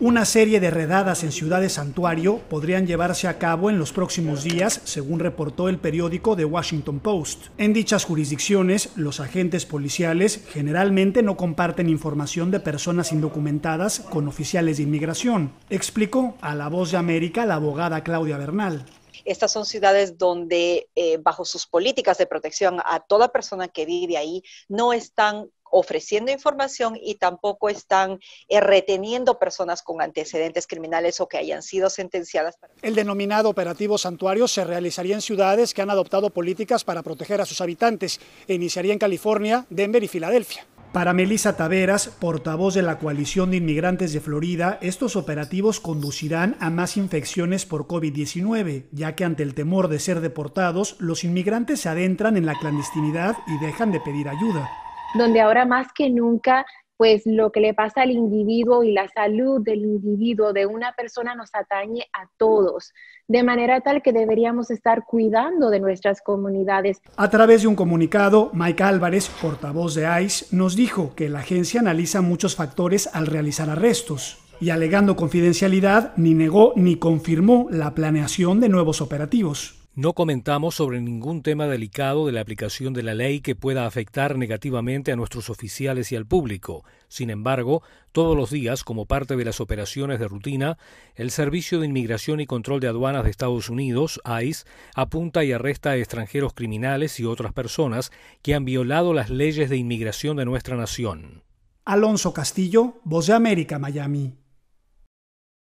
Una serie de redadas en ciudades santuario podrían llevarse a cabo en los próximos días, según reportó el periódico The Washington Post. En dichas jurisdicciones, los agentes policiales generalmente no comparten información de personas indocumentadas con oficiales de inmigración, explicó a La Voz de América la abogada Claudia Bernal. Estas son ciudades donde, eh, bajo sus políticas de protección a toda persona que vive ahí, no están ofreciendo información y tampoco están eh, reteniendo personas con antecedentes criminales o que hayan sido sentenciadas. El denominado operativo santuario se realizaría en ciudades que han adoptado políticas para proteger a sus habitantes e iniciaría en California, Denver y Filadelfia. Para Melissa Taveras, portavoz de la coalición de inmigrantes de Florida, estos operativos conducirán a más infecciones por COVID-19, ya que ante el temor de ser deportados, los inmigrantes se adentran en la clandestinidad y dejan de pedir ayuda donde ahora más que nunca pues lo que le pasa al individuo y la salud del individuo, de una persona, nos atañe a todos, de manera tal que deberíamos estar cuidando de nuestras comunidades. A través de un comunicado, Mike Álvarez, portavoz de ICE, nos dijo que la agencia analiza muchos factores al realizar arrestos y alegando confidencialidad, ni negó ni confirmó la planeación de nuevos operativos. No comentamos sobre ningún tema delicado de la aplicación de la ley que pueda afectar negativamente a nuestros oficiales y al público. Sin embargo, todos los días, como parte de las operaciones de rutina, el Servicio de Inmigración y Control de Aduanas de Estados Unidos, ICE, apunta y arresta a extranjeros criminales y otras personas que han violado las leyes de inmigración de nuestra nación. Alonso Castillo, Voz de América, Miami.